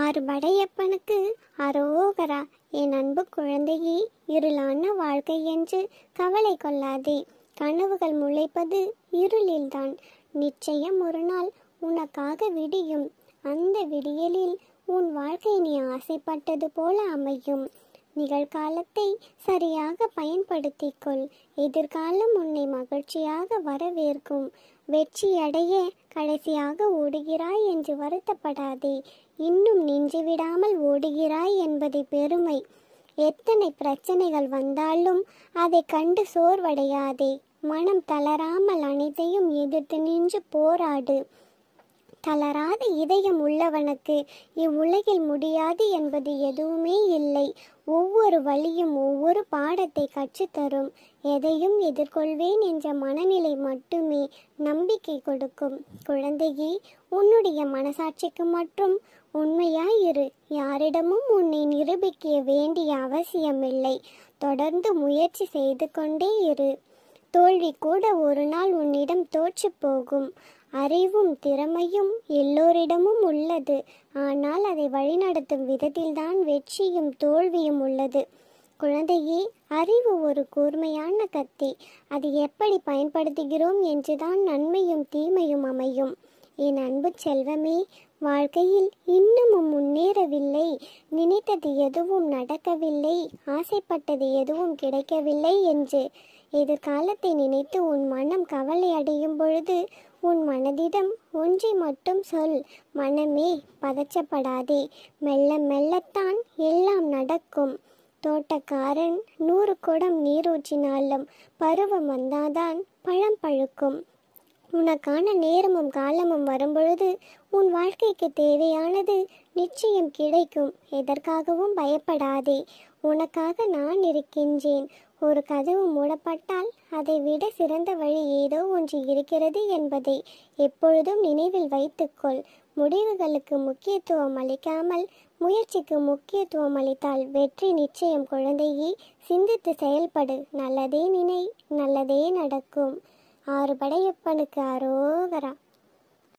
ஆறு வடையப்பனுக்கு அரோகரா என் அன்பு குழந்தையே இருளான வாழ்க்கை என்று கவலை கொள்ளாதே கனவுகள் முளைப்பது இருளில்தான் நிச்சயம் ஒரு நாள் உனக்காக விடியும் அந்த விடியலில் உன் வாழ்க்கை நீ ஆசைப்பட்டது போல அமையும் நிகழ்காலத்தை சரியாக பயன்படுத்திக்கொள் எதிர்காலம் உன்னை மகிழ்ச்சியாக வரவேற்கும் வெற்றியடைய கடைசியாக ஓடுகிறாய் என்று வருத்தப்படாதே இன்னும் நின்று விடாமல் ஓடுகிறாய் என்பது பெருமை எத்தனை பிரச்சனைகள் வந்தாலும் அதை கண்டு சோர்வடையாதே மனம் தளராமல் அனைத்தையும் எதிர்த்து நின்று போராடு தளராத இதயம் உள்ளவனுக்கு இவ்வுலகில் முடியாது என்பது எதுவுமே இல்லை ஒவ்வொரு வழியும் ஒவ்வொரு பாடத்தை கற்றுத்தரும் எதையும் எதிர்கொள்வேன் என்ற மனநிலை மட்டுமே நம்பிக்கை கொடுக்கும் குழந்தையே உன்னுடைய மனசாட்சிக்கு மற்றும் உண்மையாயிரு யாரிடமும் உன்னை நிரூபிக்க வேண்டிய அவசியமில்லை தொடர்ந்து முயற்சி செய்து கொண்டே இரு தோல்வி கூட ஒரு நாள் உன்னிடம் தோற்று போகும் அறிவும் திறமையும் எல்லோரிடமும் உள்ளது ஆனால் அதை வழிநடத்தும் விதத்தில்தான் வெற்றியும் தோல்வியும் உள்ளது குழந்தையே அறிவு ஒரு கூர்மையான கத்தி அது எப்படி பயன்படுத்துகிறோம் என்றுதான் நன்மையும் தீமையும் அமையும் என் அன்பு செல்வமே வாழ்க்கையில் இன்னமும் முன்னேறவில்லை நினைத்தது எதுவும் நடக்கவில்லை ஆசைப்பட்டது எதுவும் கிடைக்கவில்லை என்று எதிர்காலத்தை நினைத்து உன் மனம் கவலை அடையும் பொழுது உன் மனதிடம் ஒன்றை மட்டும் சொல் மனமே பதச்சப்படாதே மெல்ல மெல்லத்தான் எல்லாம் நடக்கும் தோட்டக்காரன் நூறு குடம் நீரூற்றினாலும் பருவம் வந்தாதான் பழம் பழுக்கும் உனக்கான நேரமும் காலமும் வரும்பொழுது உன் வாழ்க்கைக்கு தேவையானது நிச்சயம் கிடைக்கும் எதற்காகவும் பயப்படாதே உனக்காக நான் இருக்கின்றேன் ஒரு கதவு மூடப்பட்டால் அதை விட சிறந்த வழி ஏதோ ஒன்று இருக்கிறது என்பதை எப்பொழுதும் நினைவில் வைத்துக்கொள் முடிவுகளுக்கு முக்கியத்துவம் அளிக்காமல் முயற்சிக்கு முக்கியத்துவம் அளித்தால் வெற்றி நிச்சயம் குழந்தையே சிந்தித்து செயல்படு நல்லதே நினை நல்லதே நடக்கும் ஆறு படை அப்பனுக்கு அரோகரா